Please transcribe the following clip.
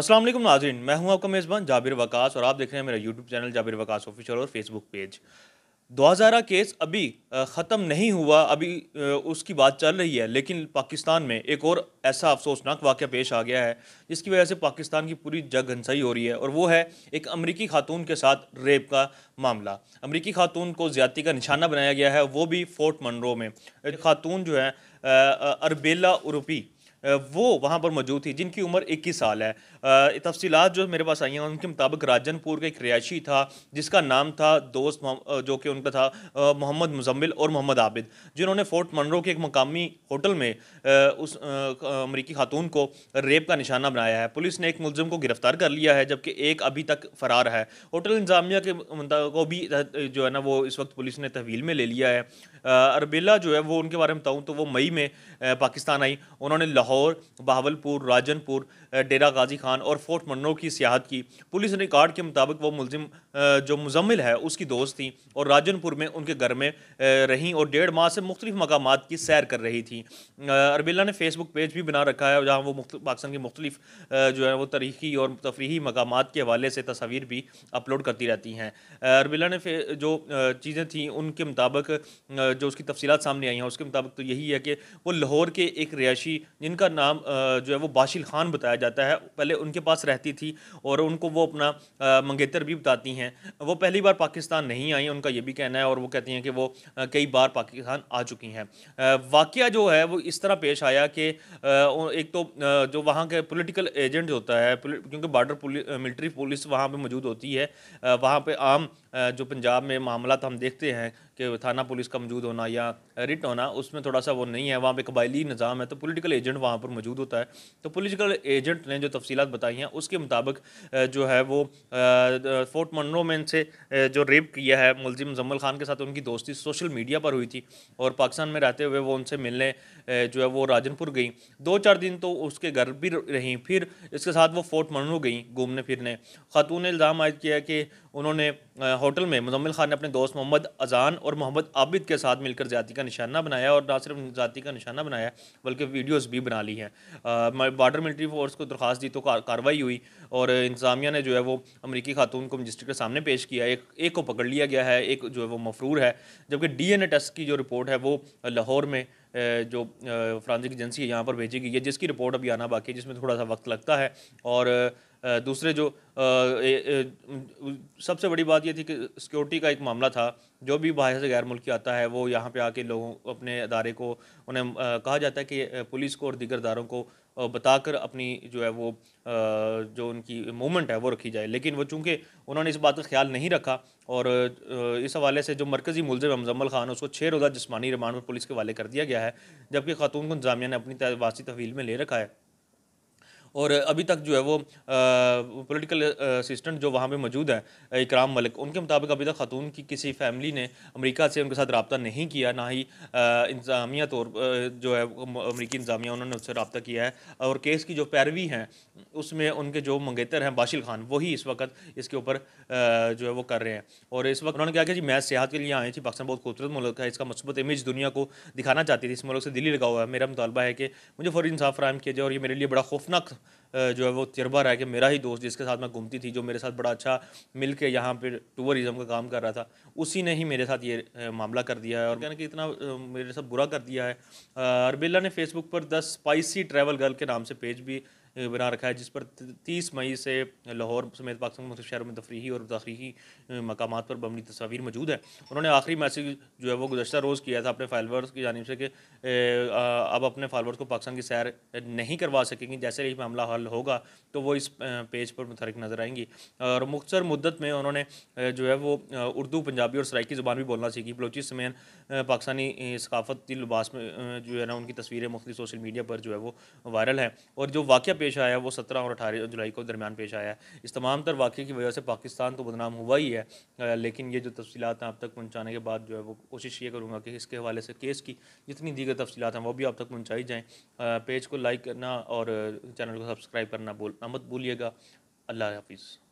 असलम नाजरन मैं हूं आपका मेज़बान जाबिर वकास और आप देख रहे हैं मेरा YouTube channel Jabir Waqas official और फेसबुक पेज हजारा केस अभी ख़त्म नहीं हुआ अभी उसकी बात चल रही है लेकिन पाकिस्तान में एक और ऐसा अफसोसनाक वाक़ पेश आ गया है जिसकी वजह से पाकिस्तान की पूरी जग हंसाई हो रही है और वो है एक अमरीकी खातून के साथ रेप का मामला अमरीकी खातून को ज़्यादती का निशाना बनाया गया है वो भी फोर्ट मनरो में खातून जो है अरबेला उरूपी वो वहाँ पर मौजूद थी जिनकी उम्र इक्कीस साल है तफसीत जो मेरे पास आई हैं उनके मुताबिक राजनपुर का एक रिहायशी था जिसका नाम था दोस्त जो कि उनका था मोहम्मद मुजम्मिल और मोहम्मद आबिद जिन्होंने फोर्ट मनरो के एक मकामी होटल में उस अमरीकी खातून को रेप का निशाना बनाया है पुलिस ने एक मुलजम को गिरफ्तार कर लिया है जबकि एक अभी तक फ़रार है होटल इंजामिया के को भी जो है ना वो इस वक्त पुलिस ने तहवील में ले लिया है अरबेला जो है वो उनके बारे में बताऊँ तो वो मई में पाकिस्तान आई उन्होंने लाहौर लाहौर बहावलपुर राजनपुर डेरा गाजी खान और फोर्ट मन्नो की सियाहत की पुलिस रिकॉर्ड के मुताबिक वो मुलिम जो मुजम्मिल है उसकी दोस्त थी और राजनपुर में उनके घर में रहीं और डेढ़ माह से मुख्तलिफ मकाम की सैर कर रही थी अरबिल्ला ने फेसबुक पेज भी बना रखा है जहाँ वो पाकिस्तान के मुख्तलिफ जो है वो तरीकी और तफरी मकाम के हवाले से तस्वीर भी अपलोड करती रहती हैं अरबिला ने जो चीज़ें थी उनके मुताबिक जो उसकी तफसीत सामने आई हैं उसके मुताबिक तो यही है कि वो लाहौर के एक रिहायशी जिनका उनका नाम जो है वो बाशिल खान बताया जाता है पहले उनके पास रहती थी और उनको वो अपना मंगेतर भी बताती हैं वो पहली बार पाकिस्तान नहीं आई उनका ये भी कहना है और वो कहती हैं कि वो कई बार पाकिस्तान आ चुकी हैं वाक़ जो है वो इस तरह पेश आया कि एक तो जो वहाँ के पोलिटिकल एजेंट होता है क्योंकि बार्डर मिल्ट्री पुलिस वहाँ पर मौजूद होती है वहाँ पर आम जो पंजाब में मामला तो हम देखते हैं कि थाना पुलिस का मौजूद होना या रिट होना उसमें थोड़ा सा वो नहीं है वहाँ पर कबायली निज़ाम है तो पोलिटिकल एजेंट वहाँ पर मौजूद होता है तो पोलिटिकल एजेंट ने जो तफसीत बताई हैं उसके मुताबिक जो है वो फोर्ट मनरो में इनसे जो रेप किया है मुलजिम जम्मल खान के साथ उनकी दोस्ती सोशल मीडिया पर हुई थी और पाकिस्तान में रहते हुए वो उनसे मिलने जो है वो राजनपुर गई दो चार दिन तो उसके घर भी रहीं फिर इसके साथ वो फोर्ट मनरू गई घूमने फिरने खातून ने इल्ज़ाम आयद किया कि उन्होंने होटल में मुजम्मिल खान ने अपने दोस्त मोहम्मद अजान और मोहम्मद आबिद के साथ मिलकर ज्यादा का निशाना बनाया और ना सिर्फ ज्यादा का निशाना बनाया बल्कि वीडियोस भी बना ली हैं बॉर्डर मिलिट्री फोर्स को दरख्वास्त दी तो कार्रवाई हुई और इंतजामिया ने जो है वो अमरीकी खातून को मजिस्ट्रेट के सामने पेश किया एक एक को पकड़ लिया गया है एक जो है वो मफरूर है जबकि डी एन टेस्ट की जो रिपोर्ट है वो लाहौर में जो फ्रांसिक एजेंसी है यहाँ पर भेजी गई है जिसकी रिपोर्ट अभी आना बाकी है जिसमें थोड़ा सा वक्त लगता है और दूसरे जो सबसे बड़ी बात यह थी कि सिक्योरिटी का एक मामला था जो भी बाहर से गैर मुल्की आता है वो यहाँ पे आके लोगों अपने अदारे को उन्हें कहा जाता है कि पुलिस को और दीगर इदारों को बताकर अपनी जो है वो जो उनकी मूवमेंट है वो रखी जाए लेकिन वो चूँकि उन्होंने इस बात का ख्याल नहीं रखा और इस हवाले से जो मरकज़ी मुलजम मजम्मल खान उसको छः रोज़ा जिसमानी रिमांड पर पुलिस के हवाले कर दिया गया है जबकि खातून को इंतजामिया ने अपनी वासी तहवील में ले रखा है और अभी तक जो है वो पॉलिटिकल असिस्टेंट जो वहाँ पे मौजूद है इकराम मलिक उनके मुताबिक अभी तक खातून की किसी फैमिली ने अमेरिका से उनके साथ रबता नहीं किया ना ही इंतज़ामिया तौर जो है अमरीकी इंतज़ामिया उन्होंने उससे रबता किया है और केस की जो पैरवी हैं उसमें उनके जो मंगेतर हैं बाशिल खान वही इस वक्त इसके ऊपर जो है वो कर रहे हैं और इस वक्त उन्होंने कहा कि जी मैं सियाहत के लिए आई थी पाकिस्तान बहुत खूबसूरत मुल्क है इसका मस्बत इमेज दुनिया को दिखाना चाहती थी इस मुल्क से दिल्ली लगा हुआ है मेरा मुतालबा है कि मुझे फौरी इंसाफ फ्राहम किया जाए और ये मेरे लिए बड़ा खौफनाक जो है वो तजर्बा रहा है कि मेरा ही दोस्त जिसके साथ मैं घूमती थी जो मेरे साथ बड़ा अच्छा मिल के यहाँ पर टूरिज़म का काम कर रहा था उसी ने ही मेरे साथ ये मामला कर दिया है और कहना कि इतना मेरे साथ बुरा कर दिया है अरबिल्ला ने फेसबुक पर द स्पाइसी ट्रैवल गर्ल के नाम से पेज भी बना रखा है जिस पर तीस मई से लाहौर समेत पाकिस्तान के मुख्य शहरों में तफरी और तफरी मकाम पर बमनी तस्वीर मौजूद है उन्होंने आखिरी मैसेज जो है वो गुजशत रोज़ किया था अपने फॉलोअर्स की जानब से कि अब अपने फॉलोअर्स को पाकिस्तान की सैर नहीं करवा सकेंगी जैसे ही मामला हल होगा तो वो इस पेज पर मुतहरक नज़र आएंगी और मुख्तर मुद्दत में उन्होंने जो है वो उर्दू पंजाबी और सराइकी ज़ुबान भी बोलना सीखी बलोची समेत पाकिस्तानी सकाफती लिबास में जो है ना उनकी तस्वीरें मुख्तु सोशल मीडिया पर जो है वो वायरल हैं और जो वाक़ पेश पेश आया वो सत्रह और अठारह जुलाई को दरमियान पेश आया इस तमाम तर वाक़े की वजह से पाकिस्तान तो बदनाम हुआ ही है लेकिन ये जो तफसीत हैं आप तक पहुँचाने के बाद जो है वो कोशिश ये करूँगा कि इसके हवाले से केस की जितनी दीगर तफसीत हैं वो भी आप तक पहुँचाई जाएँ पेज को लाइक करना और चैनल को सब्सक्राइब करना बोल मत भूलिएगा अल्लाह हाफिज़